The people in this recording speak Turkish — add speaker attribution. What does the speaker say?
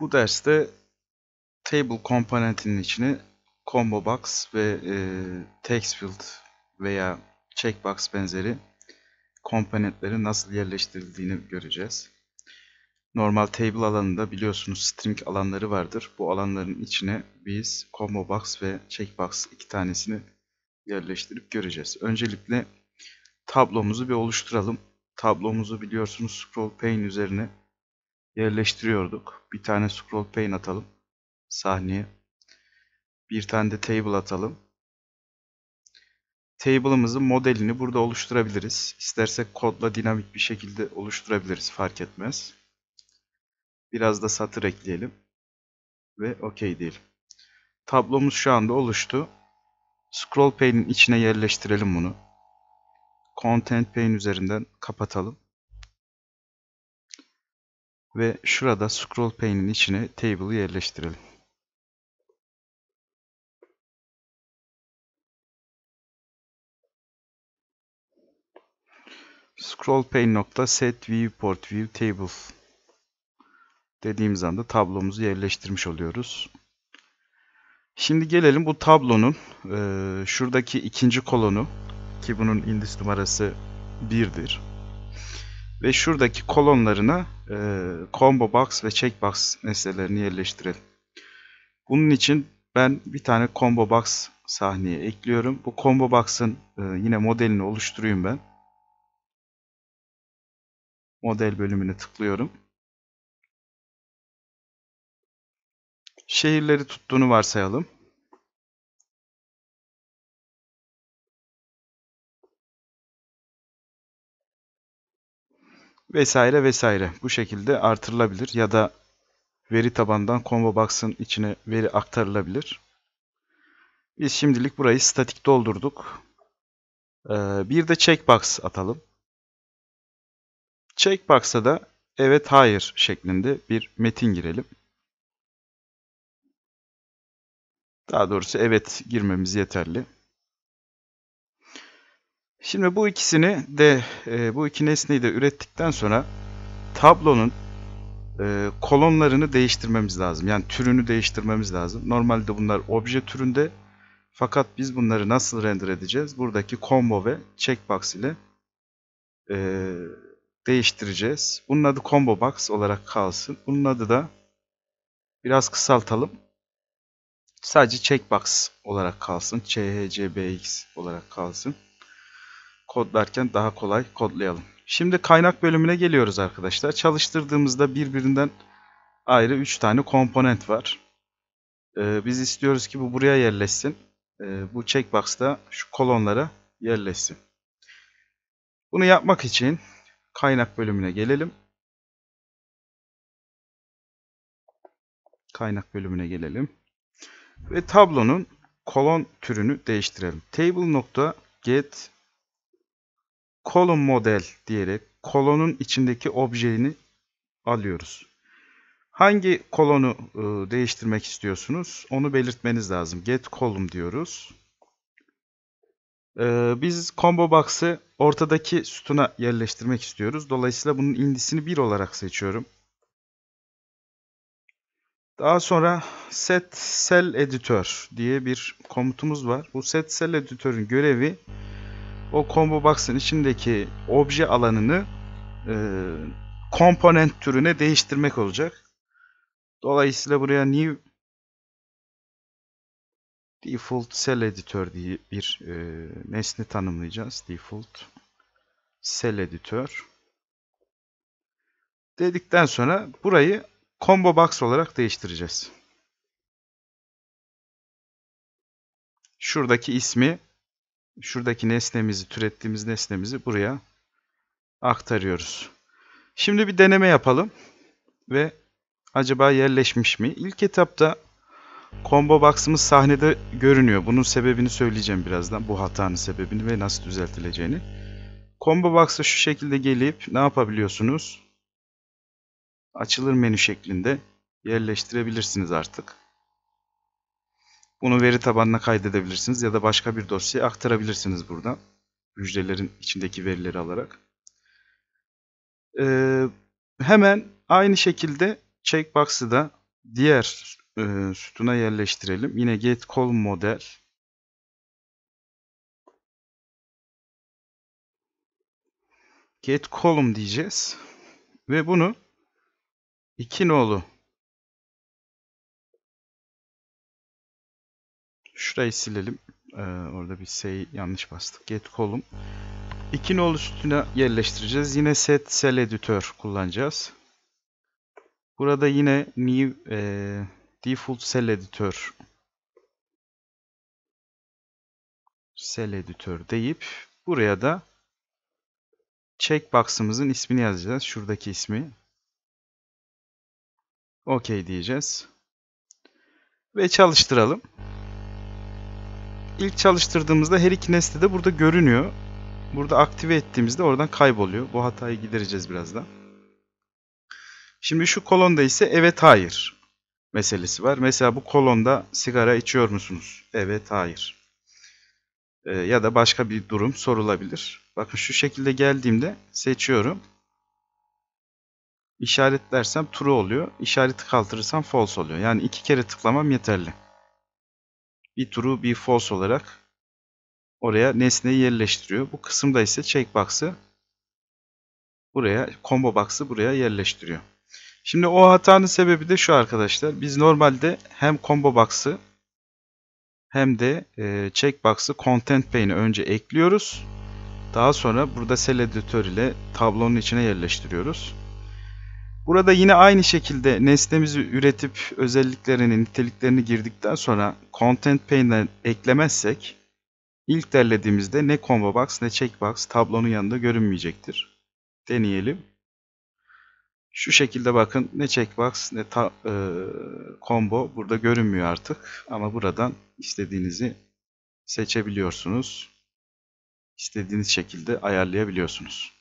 Speaker 1: Bu derste table komponentinin içine combo box ve e, text field veya checkbox benzeri komponentleri nasıl yerleştirildiğini göreceğiz. Normal table alanında biliyorsunuz string alanları vardır. Bu alanların içine biz combo box ve checkbox iki tanesini yerleştirip göreceğiz. Öncelikle tablomuzu bir oluşturalım. Tablomuzu biliyorsunuz scroll pane üzerine yerleştiriyorduk. Bir tane scroll pane atalım sahneye. Bir tane de table atalım. Table'ımızın modelini burada oluşturabiliriz. İstersek kodla dinamik bir şekilde oluşturabiliriz fark etmez. Biraz da satır ekleyelim. Ve OK diyelim. Tablomuz şu anda oluştu. Scroll pane'in içine yerleştirelim bunu. Content pane üzerinden kapatalım
Speaker 2: ve şurada scroll pane'in içine table'ı yerleştirelim. Scroll pane nokta set viewport view table
Speaker 1: dediğimiz anda tablomuzu yerleştirmiş oluyoruz. Şimdi gelelim bu tablonun e, şuradaki ikinci kolonu ki bunun indis numarası 1'dir ve şuradaki kolonlarına e, combo box ve checkbox nesnelerini yerleştirelim. Bunun için ben bir tane combo box sahneye ekliyorum. Bu combo box'ın e, yine modelini oluşturayım
Speaker 2: ben. Model bölümüne tıklıyorum. Şehirleri tuttuğunu varsayalım. vesaire vesaire. Bu şekilde
Speaker 1: artırılabilir ya da veri tabandan combo box'ın içine veri aktarılabilir. Biz şimdilik burayı statik doldurduk. Ee, bir de
Speaker 2: checkbox atalım. Checkbox'a da evet hayır şeklinde bir metin girelim. Daha doğrusu evet girmemiz yeterli. Şimdi
Speaker 1: bu ikisini de e, bu iki nesneyi de ürettikten sonra tablonun e, kolonlarını değiştirmemiz lazım. Yani türünü değiştirmemiz lazım. Normalde bunlar obje türünde fakat biz bunları nasıl render edeceğiz? Buradaki combo ve checkbox ile e, değiştireceğiz. Bunun adı combo box olarak kalsın. Bunun adı da biraz kısaltalım. Sadece checkbox olarak kalsın. CHCBX olarak kalsın kodlarken daha kolay kodlayalım. Şimdi kaynak bölümüne geliyoruz arkadaşlar. Çalıştırdığımızda birbirinden ayrı 3 tane komponent var. Ee, biz istiyoruz ki bu buraya yerleşsin. Ee, bu da şu kolonlara yerleşsin.
Speaker 2: Bunu yapmak için kaynak bölümüne gelelim. Kaynak bölümüne gelelim. Ve
Speaker 1: tablonun kolon türünü değiştirelim. Table.get kolon model diyerek kolonun içindeki objeyini alıyoruz. Hangi kolonu e, değiştirmek istiyorsunuz? Onu belirtmeniz lazım. Get column diyoruz. E, biz combo box'ı ortadaki sütuna yerleştirmek istiyoruz. Dolayısıyla bunun indisini 1 olarak seçiyorum. Daha sonra set cell editor diye bir komutumuz var. Bu set cell editörün görevi o combo box'ın içindeki obje alanını e, komponent türüne değiştirmek olacak. Dolayısıyla buraya new default cell editor diye bir e, nesne tanımlayacağız. Default cell editor dedikten sonra burayı combo box olarak değiştireceğiz. Şuradaki ismi şuradaki nesnemizi, türettiğimiz nesnemizi buraya aktarıyoruz. Şimdi bir deneme yapalım ve acaba yerleşmiş mi? İlk etapta combo box'ımız sahnede görünüyor. Bunun sebebini söyleyeceğim birazdan. Bu hatanın sebebini ve nasıl düzeltileceğini. Combo box'a şu şekilde gelip ne yapabiliyorsunuz? Açılır menü şeklinde yerleştirebilirsiniz artık. Bunu veri tabanına kaydedebilirsiniz ya da başka bir dosyaya aktarabilirsiniz burada Hücrelerin içindeki verileri alarak. Ee, hemen aynı
Speaker 2: şekilde checkbox'ı da diğer e, sütuna yerleştirelim. Yine get call model. Get column diyeceğiz. Ve bunu iki nolu Şurayı silelim. Ee, orada bir şey yanlış bastık. Get column.
Speaker 1: İki nol üstüne yerleştireceğiz. Yine set cell Editor kullanacağız. Burada yine new e, default cell Editor. cell Editor deyip buraya da checkbox'ımızın ismini yazacağız. Şuradaki ismi. OK diyeceğiz. Ve çalıştıralım ilk çalıştırdığımızda her iki nesne de burada görünüyor. Burada aktive ettiğimizde oradan kayboluyor. Bu hatayı gidereceğiz birazdan. Şimdi şu kolonda ise evet hayır meselesi var. Mesela bu kolonda sigara içiyor musunuz? Evet hayır. Ee, ya da başka bir durum sorulabilir. Bakın şu şekilde geldiğimde seçiyorum. İşaretlersem true oluyor. İşareti kaldırırsam false oluyor. Yani iki kere tıklamam yeterli bir true bir false olarak oraya nesneyi yerleştiriyor. Bu kısımda ise checkbox'ı buraya combo box'ı buraya yerleştiriyor. Şimdi o hatanın sebebi de şu arkadaşlar. Biz normalde hem combo box'ı hem de e, checkbox'ı content pane'e önce ekliyoruz. Daha sonra burada cell editör ile tablonun içine yerleştiriyoruz. Burada yine aynı şekilde nesnemizi üretip özelliklerini, niteliklerini girdikten sonra content pane'den eklemezsek ilk derlediğimizde ne combo box ne checkbox tablonun yanında görünmeyecektir. Deneyelim. Şu şekilde bakın ne checkbox ne ta, e, combo burada görünmüyor artık ama buradan
Speaker 2: istediğinizi seçebiliyorsunuz. İstediğiniz şekilde ayarlayabiliyorsunuz.